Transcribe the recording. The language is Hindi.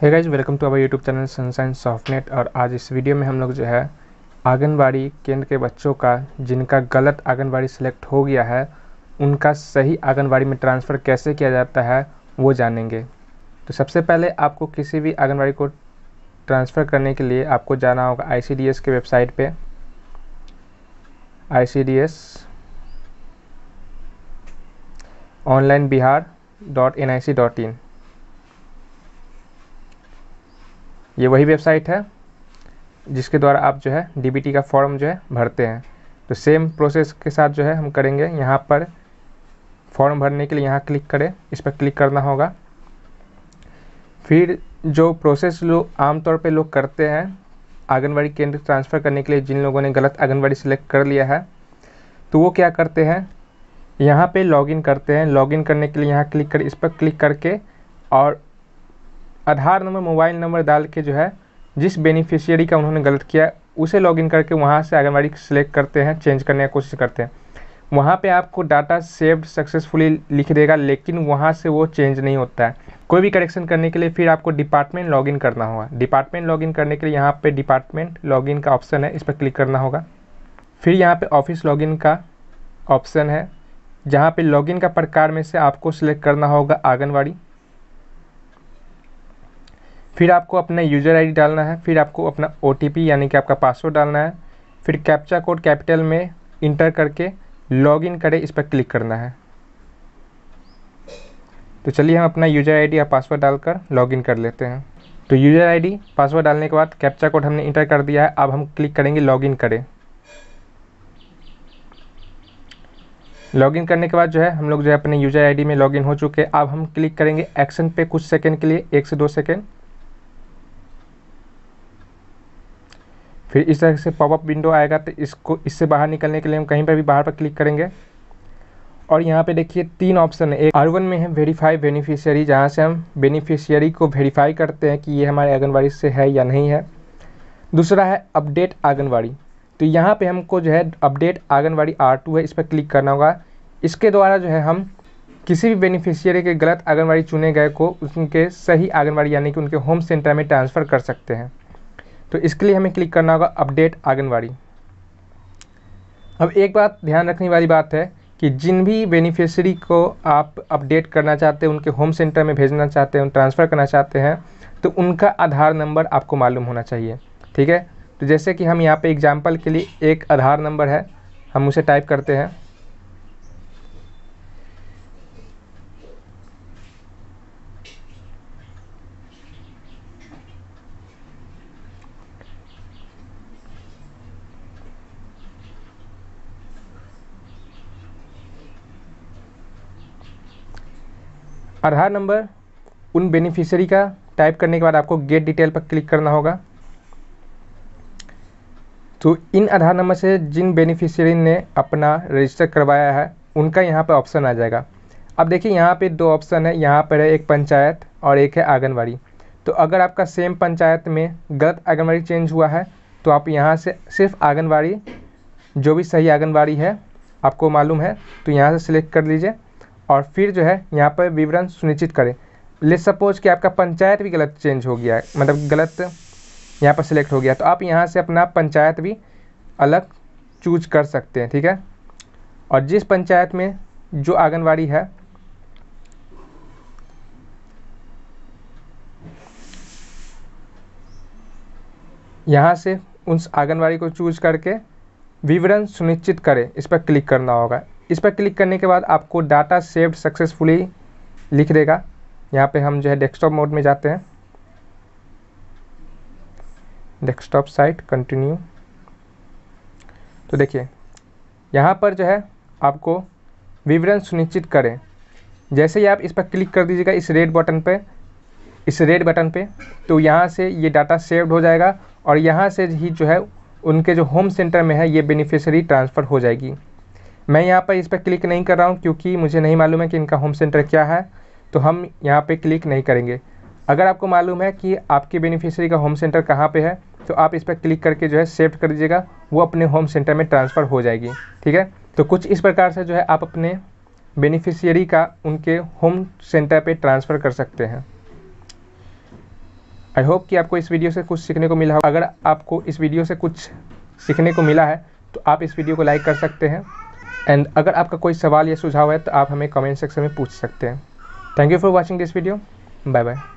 है guys welcome to our YouTube channel sunshine softnet और आज इस वीडियो में हम लोग जो है आंगनबाड़ी केंद्र के बच्चों का जिनका गलत आंगनबाड़ी सेलेक्ट हो गया है उनका सही आंगनबाड़ी में ट्रांसफ़र कैसे किया जाता है वो जानेंगे तो सबसे पहले आपको किसी भी आंगनबाड़ी को ट्रांसफ़र करने के लिए आपको जाना होगा आई के वेबसाइट पर I online Bihar dot N I C dot in ये वही वेबसाइट है जिसके द्वारा आप जो है डी का फॉर्म जो है भरते हैं तो सेम प्रोसेस के साथ जो है हम करेंगे यहाँ पर फॉर्म भरने के लिए यहाँ क्लिक करें इस पर क्लिक करना होगा फिर जो प्रोसेस लोग आमतौर पे लोग करते हैं आंगनबाड़ी केंद्र ट्रांसफ़र करने के लिए जिन लोगों ने गलत आंगनबाड़ी सिलेक्ट कर लिया है तो वो क्या करते हैं यहाँ पे लॉगिन करते हैं लॉगिन करने के लिए यहाँ क्लिक कर इस पर क्लिक करके और आधार नंबर मोबाइल नंबर डाल के जो है जिस बेनिफिशियरी का उन्होंने गलत किया उसे लॉगिन करके वहाँ से आंगनबाड़ी सेलेक्ट करते हैं चेंज करने की कोशिश करते हैं वहाँ पे आपको डाटा सेव्ड सक्सेसफुली लिख देगा लेकिन वहाँ से वो चेंज नहीं होता है कोई भी करेक्शन करने के लिए फिर आपको डिपार्टमेंट लॉगिन करना होगा डिपार्टमेंट लॉगिन करने के लिए यहाँ पे डिपार्टमेंट लॉगिन का ऑप्शन है इस पर क्लिक करना होगा फिर यहाँ पे ऑफिस लॉगिन का ऑप्शन है जहाँ लॉग लॉगिन का प्रकार में से आपको सिलेक्ट करना होगा आंगनबाड़ी फिर आपको अपना यूज़र आईडी डालना है फिर आपको अपना ओ यानी कि आपका पासवर्ड डालना है फिर कैप्चा कोड कैपिटल में इंटर करके लॉगिन करें इस पर क्लिक करना है तो चलिए हम अपना यूज़र आईडी या पासवर्ड डालकर लॉगिन कर लेते हैं तो यूज़र आईडी पासवर्ड डालने के बाद कैप्चा कोड हमने इंटर कर दिया है अब हम क्लिक करेंगे लॉगिन करें लॉगिन करने के बाद जो है हम लोग जो है अपने यूज़र आईडी में लॉगिन हो चुके हैं अब हम क्लिक करेंगे एक्शन पे कुछ सेकंड के लिए एक से दो सेकंड फिर इस तरह से पॉपअप विंडो आएगा तो इसको इससे बाहर निकलने के लिए हम कहीं पर भी बाहर पर क्लिक करेंगे और यहाँ पे देखिए तीन ऑप्शन है एक आर वन में है वेरीफाई बेनिफिशियरी जहाँ से हम बेनिफिशियरी को वेरीफाई करते हैं कि ये हमारे आंगनबाड़ी से है या नहीं है दूसरा है अपडेट आंगनबाड़ी तो यहाँ पे हमको जो है अपडेट आंगनबाड़ी आर टू है इस पर क्लिक करना होगा इसके द्वारा जो है हम किसी भी बेनिफिशियरी के गलत आंगनबाड़ी चुने गए को उनके सही आंगनबाड़ी यानी कि उनके होम सेंटर में ट्रांसफ़र कर सकते हैं तो इसके लिए हमें क्लिक करना होगा अपडेट आंगनबाड़ी अब एक बात ध्यान रखने वाली बात है कि जिन भी बेनिफिशरी को आप अपडेट करना चाहते हैं उनके होम सेंटर में भेजना चाहते हैं ट्रांसफ़र करना चाहते हैं तो उनका आधार नंबर आपको मालूम होना चाहिए ठीक है तो जैसे कि हम यहाँ पे एग्जांपल के लिए एक आधार नंबर है हम उसे टाइप करते हैं आधार नंबर उन बेनिफिशियरी का टाइप करने के बाद आपको गेट डिटेल पर क्लिक करना होगा तो इन आधार नंबर से जिन बेनिफिशियरी ने अपना रजिस्टर करवाया है उनका यहाँ पर ऑप्शन आ जाएगा अब देखिए यहाँ पे दो ऑप्शन है यहाँ पर है एक पंचायत और एक है आंगनबाड़ी तो अगर आपका सेम पंचायत में गलत आंगनबाड़ी चेंज हुआ है तो आप यहाँ से सिर्फ आंगनबाड़ी जो भी सही आंगनबाड़ी है आपको मालूम है तो यहाँ से सिलेक्ट कर लीजिए और फिर जो है यहाँ पर विवरण सुनिश्चित करें ले सपोज कि आपका पंचायत भी गलत चेंज हो गया है मतलब गलत यहाँ पर सिलेक्ट हो गया तो आप यहाँ से अपना पंचायत भी अलग चूज कर सकते हैं ठीक है और जिस पंचायत में जो आंगनबाड़ी है यहाँ से उस आंगनबाड़ी को चूज करके विवरण सुनिश्चित करें इस पर क्लिक करना होगा इस पर क्लिक करने के बाद आपको डाटा सेव्ड सक्सेसफुली लिख देगा यहाँ पे हम जो है डेस्कटॉप मोड में जाते हैं डेस्कटॉप साइट कंटिन्यू तो देखिए यहाँ पर जो है आपको विवरण सुनिश्चित करें जैसे ही आप इस पर क्लिक कर दीजिएगा इस रेड बटन पे इस रेड बटन पे तो यहाँ से ये डाटा सेव्ड हो जाएगा और यहाँ से ही जो है उनके जो होम सेंटर में है ये बेनिफिशरी ट्रांसफ़र हो जाएगी मैं यहाँ पर इस पर क्लिक नहीं कर रहा हूँ क्योंकि मुझे नहीं मालूम है कि इनका होम सेंटर क्या है तो हम यहाँ पर क्लिक नहीं करेंगे अगर आपको मालूम है कि आपके बेनिफिशियरी का होम सेंटर कहाँ पे है तो आप इस पर क्लिक करके जो है सेव कर दीजिएगा वो अपने होम सेंटर में ट्रांसफ़र हो जाएगी ठीक है तो कुछ इस प्रकार से जो है आप अपने बेनिफिशियरी का उनके होम सेंटर पे ट्रांसफ़र कर सकते हैं आई होप कि आपको इस वीडियो से कुछ सीखने को मिला हो अगर आपको इस वीडियो से कुछ सीखने को मिला है तो आप इस वीडियो को लाइक कर सकते हैं एंड अगर आपका कोई सवाल या सुझाव है तो आप हमें कमेंट सेक्शन में पूछ सकते हैं thank you for watching this video bye bye